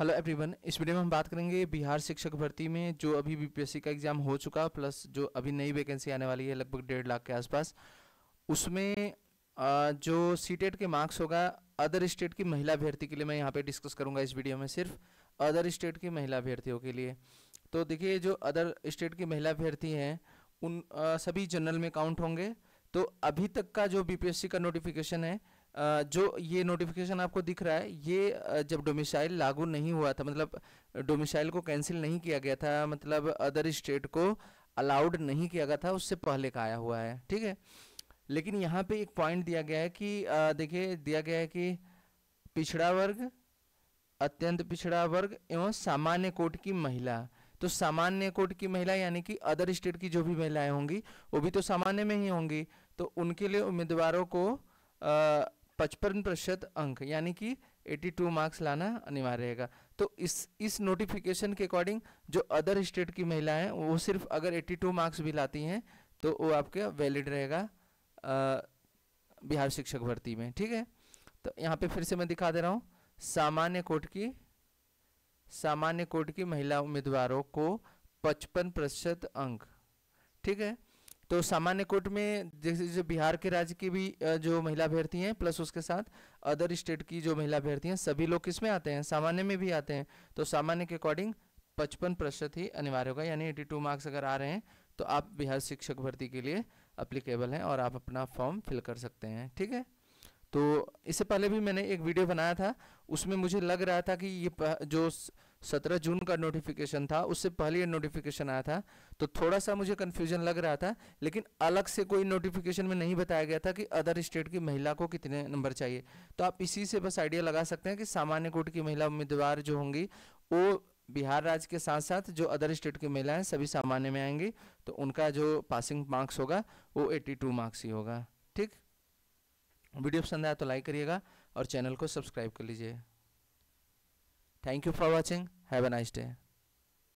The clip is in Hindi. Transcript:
हेलो एवरीवन इस वीडियो में हम बात करेंगे बिहार शिक्षक भर्ती में जो अभी बीपीएससी का एग्ज़ाम हो चुका प्लस जो अभी नई वैकेंसी आने वाली है लगभग डेढ़ लाख के आसपास उसमें जो सी टेट e के मार्क्स होगा अदर स्टेट की महिला अभ्यर्थी के लिए मैं यहाँ पे डिस्कस करूँगा इस वीडियो में सिर्फ अदर स्टेट की महिला अभ्यर्थियों के लिए तो देखिए जो अदर स्टेट की महिला अभ्यर्थी हैं उन आ, सभी जनरल में काउंट होंगे तो अभी तक का जो बीपीएससी का नोटिफिकेशन है जो ये नोटिफिकेशन आपको दिख रहा है ये जब डोमिसाइल लागू नहीं हुआ था मतलब डोमिसाइल को कैंसिल नहीं किया गया था मतलब अदर स्टेट को अलाउड नहीं किया गया था उससे पहले का आया हुआ है ठीक है लेकिन यहाँ पे एक पॉइंट दिया गया है कि देखिए दिया गया है कि पिछड़ा वर्ग अत्यंत पिछड़ा वर्ग एवं सामान्य कोट की महिला तो सामान्य कोट की महिला यानी कि अदर स्टेट की जो भी महिलाएं होंगी वो भी तो सामान्य में ही होंगी तो उनके लिए उम्मीदवारों को आ, पचपन प्रतिशत अंक यानी कि 82 मार्क्स लाना अनिवार्य रहेगा तो इस इस नोटिफिकेशन के अकॉर्डिंग जो अदर स्टेट की महिलाएं वो सिर्फ अगर 82 मार्क्स भी लाती हैं तो वो आपके वैलिड रहेगा बिहार शिक्षक भर्ती में ठीक है तो यहाँ पे फिर से मैं दिखा दे रहा हूँ सामान्य कोट की सामान्य कोट की महिला उम्मीदवारों को पचपन प्रतिशत अंक ठीक है तो सामान्य कोर्ट में जैसे जो बिहार के राज्य की भी जो महिला अभ्यर्थी हैं प्लस उसके साथ अदर स्टेट की जो महिला अभ्यर्थी हैं सभी लोग किसमें आते हैं सामान्य में भी आते हैं तो सामान्य के अकॉर्डिंग पचपन प्रतिशत ही अनिवार्य होगा यानी एटी टू मार्क्स अगर आ रहे हैं तो आप बिहार शिक्षक भर्ती के लिए अप्लीकेबल हैं और आप अपना फॉर्म फिल कर सकते हैं ठीक है तो इससे पहले भी मैंने एक वीडियो बनाया था उसमें मुझे लग रहा था कि ये जो सत्रह जून का नोटिफिकेशन था उससे पहले नोटिफिकेशन आया था तो थोड़ा सा मुझे कन्फ्यूजन लग रहा था लेकिन अलग से कोई नोटिफिकेशन में नहीं बताया गया था कि अदर स्टेट की महिला को कितने नंबर चाहिए तो आप इसी से बस आइडिया लगा सकते हैं कि सामान्य कोट की महिला उम्मीदवार जो होंगी वो बिहार राज्य के साथ साथ जो अदर स्टेट की महिलाएं सभी सामान्य में आएंगी तो उनका जो पासिंग मार्क्स होगा वो एट्टी मार्क्स ही होगा ठीक वीडियो पसंद आया तो लाइक करिएगा और चैनल को सब्सक्राइब कर लीजिए thank you for watching have a nice day